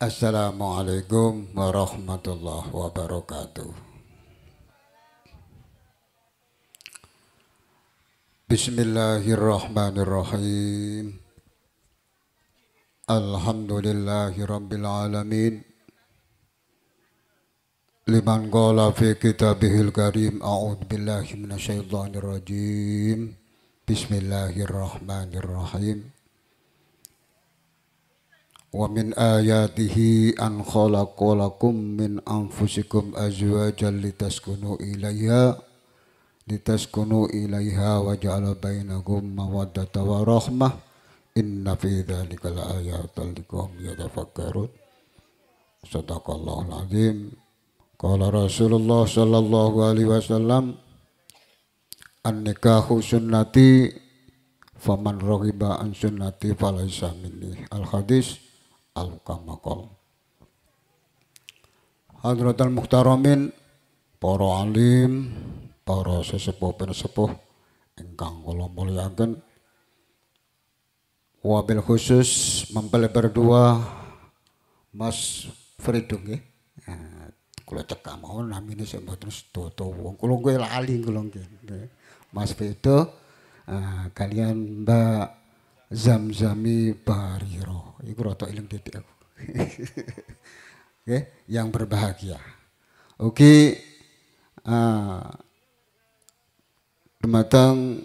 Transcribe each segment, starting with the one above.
Assalamualaikum warahmatullahi wabarakatuh. Bismillahirrahmanirrahim. Alhamdulillahi alamin. Liman qala fi kitabihil karim a'udzu billahi minasyaitonir rajim. Bismillahirrahmanirrahim wa min ayatihi an khalaqalakum min anfusikum azwajan litaskunu ilaiha litaskunu ilaiha wa ja'ala bainakum mawaddata wa rahmah inna fi dzalikal ayatal liqaumin yatafakkarun sadaqallahul azim qala rasulullah sallallahu alaihi wasallam an nikahu sunnati faman raghiba an sunnati falaysa minni al hadis al kamakol Hadratul Muhtaramin para alim para sesepuh penesepuh engkang kolom mulyaken wabil khusus mempelebar berdua, Mas Fridung nggih ya. eh, kula cekak mawon namine sing mboten sedoto wong kula kuwi lali kula nggih Mas Fredo eh, kalian Mbak Zamzami bariro. Iku rata ilang titik aku. okay. yang berbahagia. Oke. Okay. Uh, matang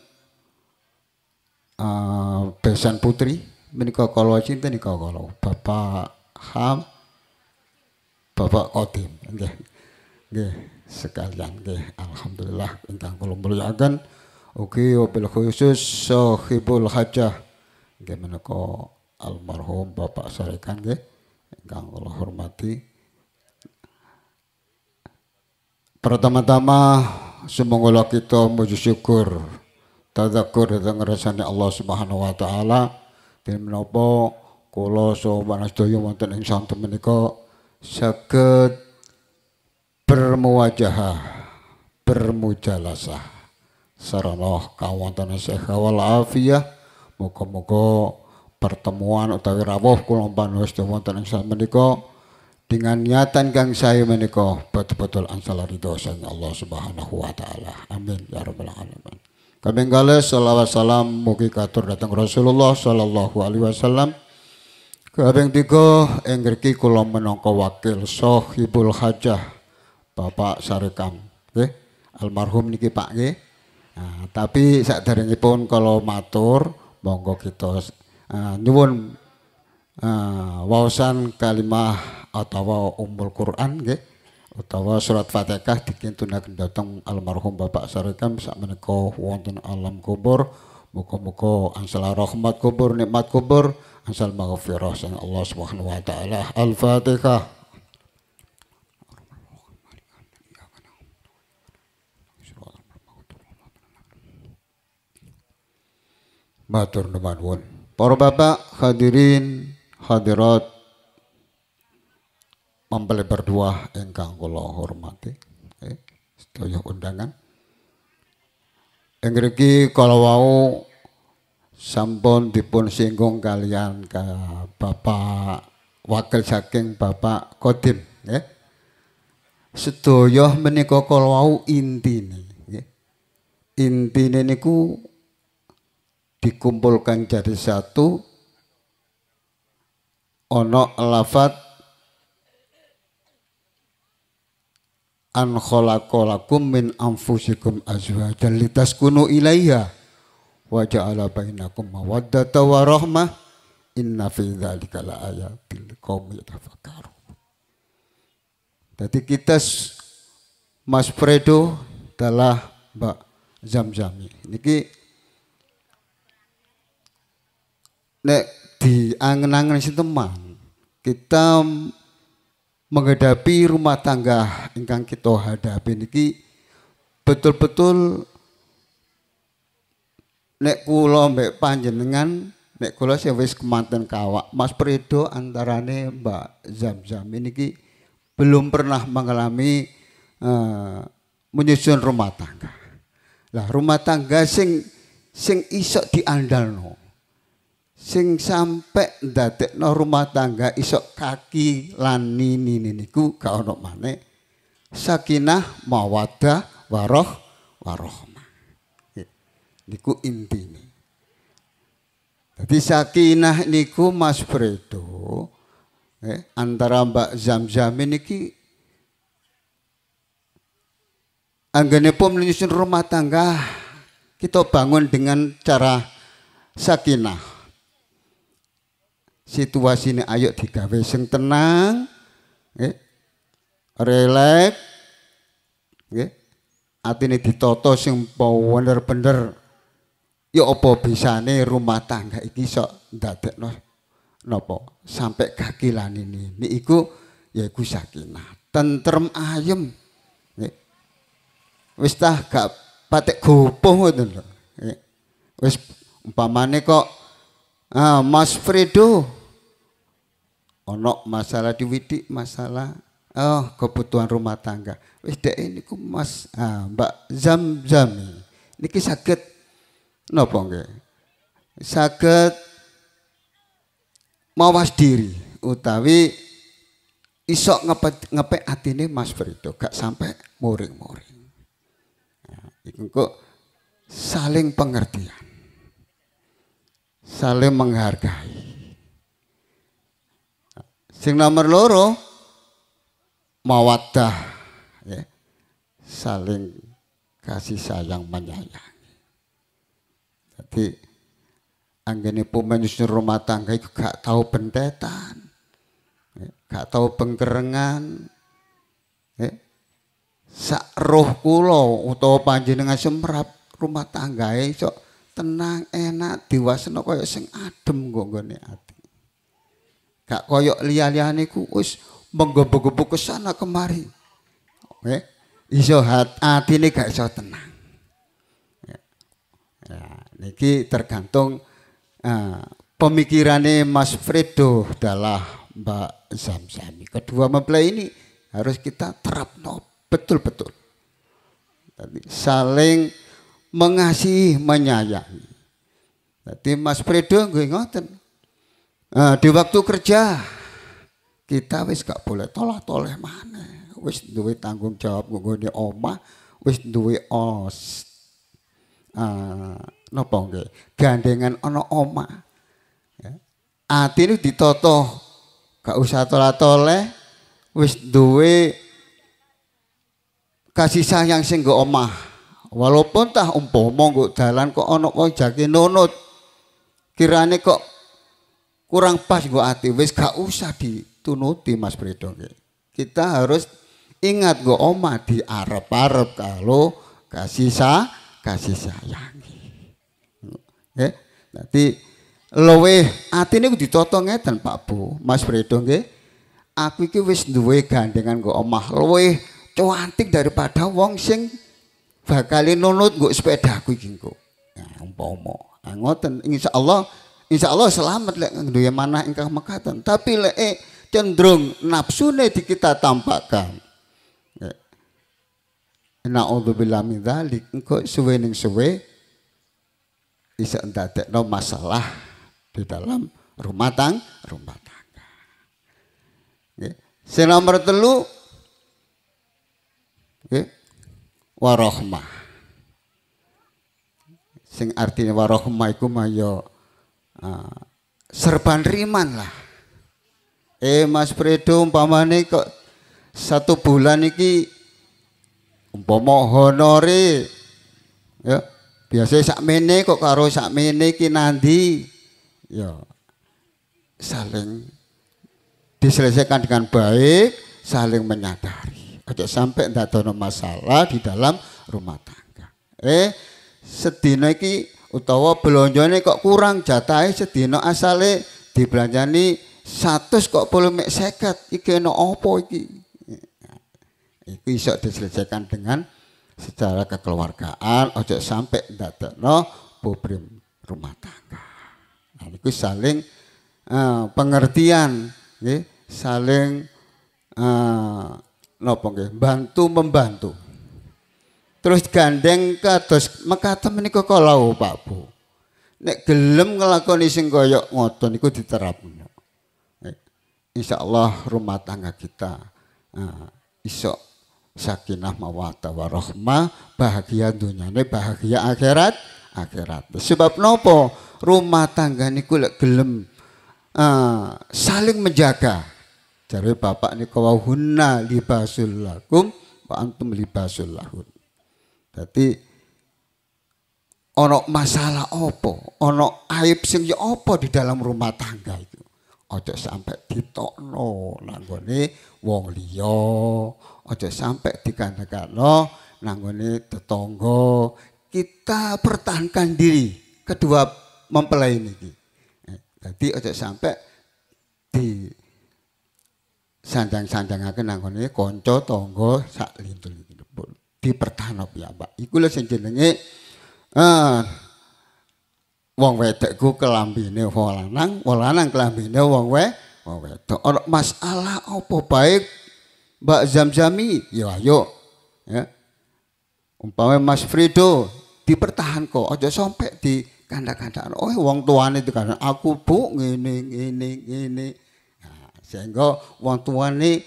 uh, ah, besan putri menika kalau cinta nika kalau Bapak Ham Bapak Kodim oke, okay. sekalian okay. alhamdulillah ingkang kalau mulyakaken Oke, wabil khusus sohibul hajah nggih menika almarhum Bapak Sarekan nggih ingkang kula hormati. Pertama-tama sumangga kita muji syukur tadakur, dan ngerasani Allah Subhanahu wa taala dan menopo kula sowan sedaya wonten ing santen menika saged bermuwajahah bermujalasah sarana kawontenan sehat wal afiyah Moga-moga pertemuan utawi rawuh kula panuwun wonten ing menika dengan niatan kang saya menika betul-betul ansal ridho sang Allah Subhanahu wa taala. Amin ya rabbal alamin. Kami kali salawat salam mugi katur datang Rasulullah sallallahu alaihi wasallam. Kabing tiga engger ki kula menangka wakil Sohibul Hajah Bapak Sarekam, Nggih, almarhum niki Pak nggih. Nah, tapi saderengipun kalau matur monggo kita uh, nyuwun uh, wawasan kalimah atau umul Quran nggih utawa surat Fatihah dikintunaken dhateng almarhum Bapak Sarekam sak menika wonten alam kubur muga-muga angsal rahmat kubur nikmat kubur ansal maghfirah sang Allah Subhanahu wa taala al-Fatihah Matur nuwun. Para bapak hadirin hadirat mempelai berdua engkang kula hormati. Eh, Sedaya undangan. Engriki kalau wau sampun dipun singgung kalian ke Bapak wakil saking Bapak Kodim ya sedoyoh menika wau intine nggih. inti niku dikumpulkan jadi satu ono lafat an kholakolakum min anfusikum jalitas kuno ilaiha wa ja'ala bainakum mawaddata wa rahmah inna fi la laayatil qaumil tafakaru Jadi kita Mas Fredo adalah Mbak Zamzami. Niki nek diangen-angen si teman kita menghadapi rumah tangga ingkang kita hadapi niki betul-betul nek kula mbek panjenengan nek kula sing wis kemanten kawak Mas antara antarane Mbak Zamzam niki belum pernah mengalami uh, menyusun rumah tangga. Lah rumah tangga sing sing iso diandalno sing sampe no rumah tangga isok kaki lan nini niku kau ono maneh sakinah mawada, waroh warohma. niku ini. Jadi sakinah niku Mas Bredo eh, antara Mbak ini niki anggane pom menyusun rumah tangga kita bangun dengan cara sakinah situasi ini ayo digawe sing tenang relax, releks nggih atine ditata sing bener-bener ya apa bisane rumah tangga iki sok no napa sampai kakilan ini niku yaiku sakinah tentrem ayem wis tah gak patek gopoh ngoten lho wis umpamane kok ah, Mas Fredo Ono masalah diwidik masalah oh kebutuhan rumah tangga. Wis dek ku Mas ah, Mbak Zam-Zam niki sakit napa nggih? Sakit mawas diri utawi iso ngepe hati ini Mas Frito gak sampai moring-moring. Ya, nah, kok saling pengertian. Saling menghargai. Sing nomor loro mawaddah ya. Saling kasih sayang menyayangi. Jadi anggini pemenyusun rumah tangga itu gak tahu pendetan, Ya. Gak tahu pengkerengan. Ya. Sak roh kula utawa panjenengan rumah tangga itu tenang enak diwasno kaya sing adem kok nggone Gak koyok liya-liyane ku wis menggebu-gebu ke sana kemari. Oke. Iso atine gak iso tenang. Ya. ya niki tergantung eh, pemikirannya Mas Fredo adalah Mbak Zamzami. Kedua mempelai ini harus kita terapno betul-betul. Tapi saling mengasihi, menyayangi. Tapi Mas Fredo gue ngoten, Nah, di waktu kerja kita wis gak boleh tolak-toleh mana. Wis duwe tanggung jawab di oma, wis duwe os. Uh, napa nggih? Gandengan ono oma, Ya. Atine ditotoh gak usah tolak-toleh, wis duwe kasih sayang sing nggo omah. Walaupun tah umpo monggo jalan kok ono wong jake nunut. Kirane kok kurang pas gue ati wes gak usah ditunuti Mas Bredo kita harus ingat gue oma di arep arep kalau kasih sa kasih sayang ya nanti lowe ati ini ditotong ngeten Pak Bu Mas Bredo aku iki wis duwe gandengan gue omah lowe antik daripada wong sing bakal nunut gue sepeda aku iki engko ya umpama nah, ngoten insyaallah Allah Insya Allah selamat lek duwe mana ingkang mekatan. Tapi lek eh, cenderung nafsune di kita tampakkan. Na'udzubillah min dzalik. engkau suwe ning suwe isa no masalah di dalam rumah tang rumah tangga. Nggih. Sing nomor telu nggih warohmah. Sing artinya warohmah iku mah ya serban riman lah. Eh Mas Fredo nih kok satu bulan iki umpama honore ya biasanya sakmene kok karo sakmene iki nanti ya saling diselesaikan dengan baik saling menyadari ojo sampai ndak ada masalah di dalam rumah tangga eh sedina iki utawa belanjane kok kurang jatahe sedina asale dibelanjani 100 kok puluh mek seket iki ana apa iki itu iso diselesaikan dengan secara kekeluargaan ojo sampai no problem rumah tangga nah, iku saling uh, pengertian nggih saling uh, eh, nopo nggih bantu membantu terus gandeng kados mekaten menika kalau Pak Bu. Nek gelem ngelakoni sing kaya ngoten niku diterapno. Insyaallah rumah tangga kita uh, eh, iso sakinah mawata warahmah, bahagia dunyane, bahagia akhirat akhirat. Sebab nopo rumah tangga niku lek gelem uh, saling menjaga. dari bapak niku wahunna libasul lakum wa antum libasul lahun. Tapi onok masalah opo onok aib sing ya opo di dalam rumah tangga itu. ojo sampai ditokno nanggone wong liya, ojo sampai dikandakno nanggone tetangga. Kita pertahankan diri kedua mempelai ini jadi eh, ojo sampai di sandang-sandangaken sandang nanggone kanca, tangga, sak lintu -lintu dipertano ya pak, ikulah sing jenenge eh wong wedok ku kelambine wong lanang, wong lanang kelambine wong we wong wedok. Ora masalah apa baik Mbak Zamzami, ya ayo. Ya. Umpamane Mas Frido dipertahan kok, aja sampai di kanda-kandaan. Oh, wong tuane dikandang aku bu ngene ngene ngene. Nah, sehingga wong tuane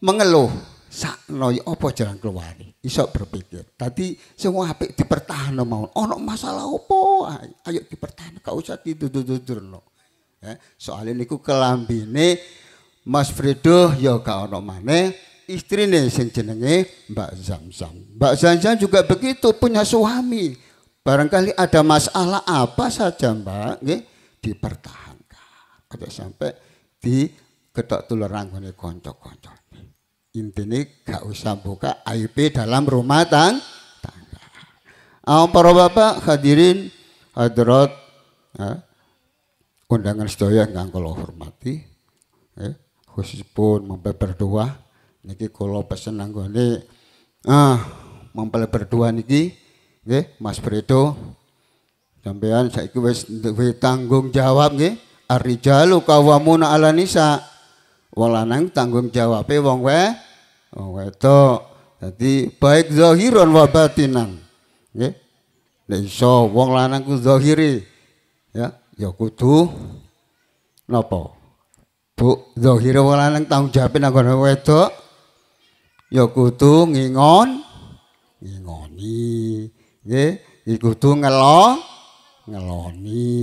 mengeluh sak noy apa jalan keluar iso berpikir tadi semua apik dipertahan mau ono masalah opo, ayo dipertahan kau usah tidur tutur no ya, ku kelambi nih, Mas Fredo ya gak ono istri istrine sing jenenge Mbak Zamzam Mbak Zamzam juga begitu punya suami barangkali ada masalah apa saja Mbak nggih dipertahankan sampai di ketok tulur ranggone kanca konco Intinya gak usah buka IP dalam rumah tang tangga. Ah, para bapak hadirin hadirat eh, undangan sedaya yang kalau hormati eh, ya, pun mempelai berdua niki kalau pesen nanggone ah mempelai berdua niki nggih Mas Bredo sampean saya wis tanggung jawab nggih arijalu kawamuna ala nisa' Walanang tanggung jawabe wong we wong wedok. jadi baik zahiran wa batinan. Nggih. Nek iso wong lanang ku zahiri ya ya kudu napa? Bu zahire wong lanang tanggung jawabe nang wedok ya kudu ngingon ngingoni. Nggih. iku ya tu ngelo ngeloni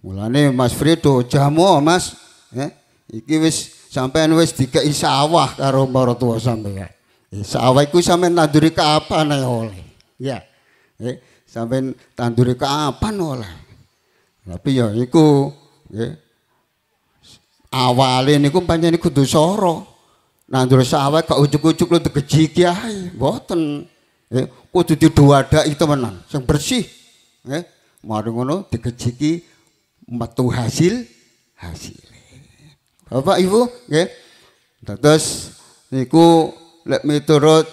mulane Mas Fredo jamu Mas eh iki wis Sampean wis dikei sawah karo maratuwa sampean. Eh, sawah iku sampean tanduri kapan ae oleh. Ya. Eh, sampean tanduri kapan oleh. Tapi ya iku nggih. Eh, awale niku pancen kudu soro. Nandur sawah kok ujug-ujug lu digejiki ae, mboten. Eh, kudu itu menan sing bersih. Eh, mari ngono digejiki metu hasil hasil. Bapak Ibu nggih. Terus niku lek miturut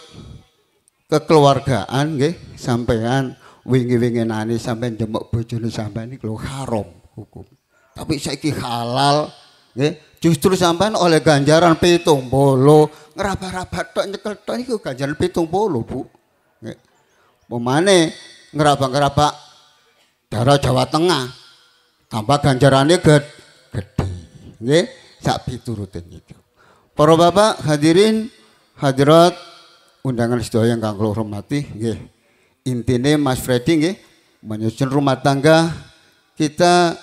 kekeluargaan nggih sampean wingi-winginane sampean jemuk bojone sampean niku haram hukum. Tapi saiki halal nggih. Justru sampean oleh ganjaran 70 ngeraba-raba tok nyekel tok niku ganjaran 70, Bu. Nggih. Pemane ngeraba ngerabak darah Jawa Tengah tambah ganjarannya gede gede nggih sak turutin itu. Para bapak hadirin hadirat undangan sedaya yang kang hormati nggih. Intine Mas Freddy nggih menyusun rumah tangga kita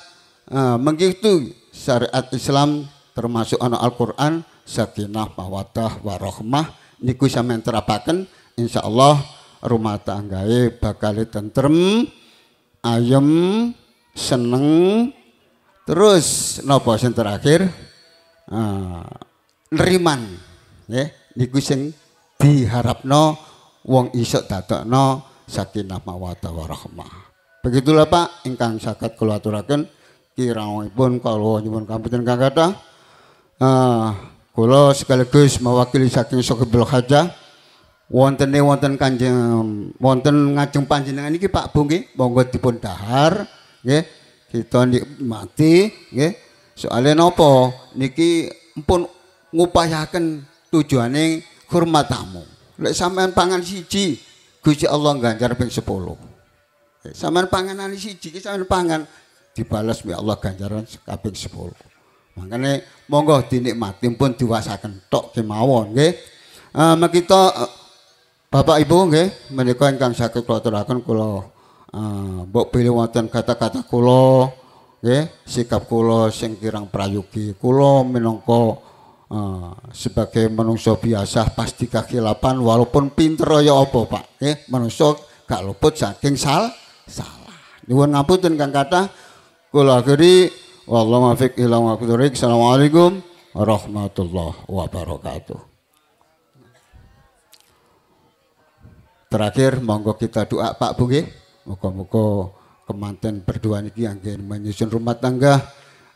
uh, mengikuti syariat Islam termasuk anak Al-Qur'an sakinah mawadah warahmah niku sampeyan terapaken insyaallah rumah tanggae bakal tentrem ayem seneng terus nopo sing terakhir Eh, neriman nih eh, niku sing diharapno wong iso dadokno sakinah mawaddah warahmah. Begitulah Pak ingkang sakat kula aturaken kiraipun kala nyuwun kampunten Kang Kathah. Uh, kula sekaligus mewakili saking Sokebel haja, wontene wonten Kanjeng wonten ngajeng panjenengan iki Pak Bung nggih monggo dipun dahar nggih kita nikmati nggih soalnya nopo niki pun ngupayaken tujuane hormat tamu. Lek sampean pangan siji, Gusti Allah ganjar ping 10. Sampean panganan siji ki sampean pangan dibalas ya Allah ganjaran kaping 10. Makanya monggo dinikmati pun diwasakan tok kemawon nggih. Uh, eh, mekita uh, eh, Bapak Ibu nggih menika ingkang saged kula aturaken kula uh, mbok pilih wonten kata-kata kula nggih sikap kulo sing kirang prayogi kulo minangka uh, sebagai manungsa biasa pasti kaki lapan walaupun pinter ya apa Pak nggih manungsa gak luput saking sal salah nyuwun ngapunten Kang kata kula keri wallahu muwaffiq ila maqdurik assalamualaikum warahmatullahi wabarakatuh terakhir monggo kita doa Pak Bu nggih muga kemanten berdua niki ingin menyusun rumah tangga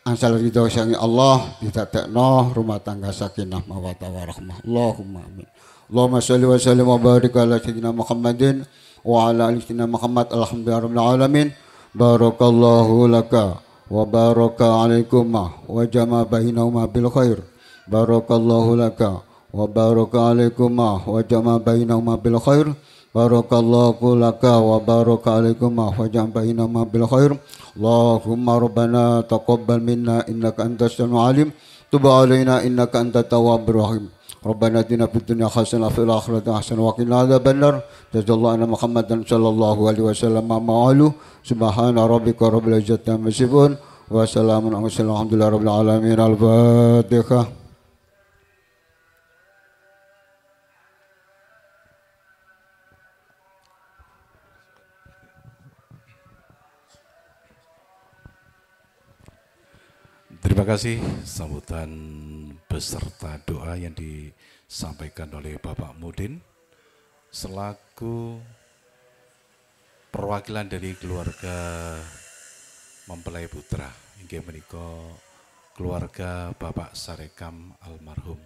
ansal ridho sayangi Allah tekno rumah tangga sakinah mawata warahmah Allahumma amin Allahumma salli wa salli wa barik ala sayyidina Muhammadin wa ala ali sayyidina Muhammad alhamdulillah alamin barakallahu laka wa baraka alaikum wa jama bainahuma bil khair barakallahu laka wa baraka alaikum wa jama bainahuma bil khair Wabarakalaku lakaua wabarakaliku mahwajangpahina mabila khairu, wahhum marubana takob balmina inakanda stanualim, tuba alaina inakanda tawa berwahim. Rabana dinakutenya khasona filakhlat na khason wakin lalabalar, tazallana mahamadan salallahu wali wassalamama alu, sembahan arabika arabla jatamasi von, wassalamun angusalam dularab lalamin Terima kasih sambutan beserta doa yang disampaikan oleh Bapak Mudin selaku perwakilan dari keluarga Mempelai Putra Hingga menikah keluarga Bapak Sarekam almarhum.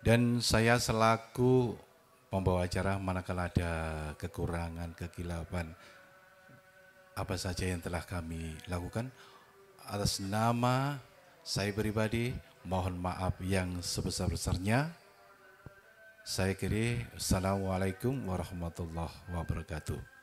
Dan saya selaku pembawa acara manakala ada kekurangan, kekilapan apa saja yang telah kami lakukan atas nama saya pribadi mohon maaf yang sebesar-besarnya. Saya kiri, Assalamualaikum warahmatullahi wabarakatuh.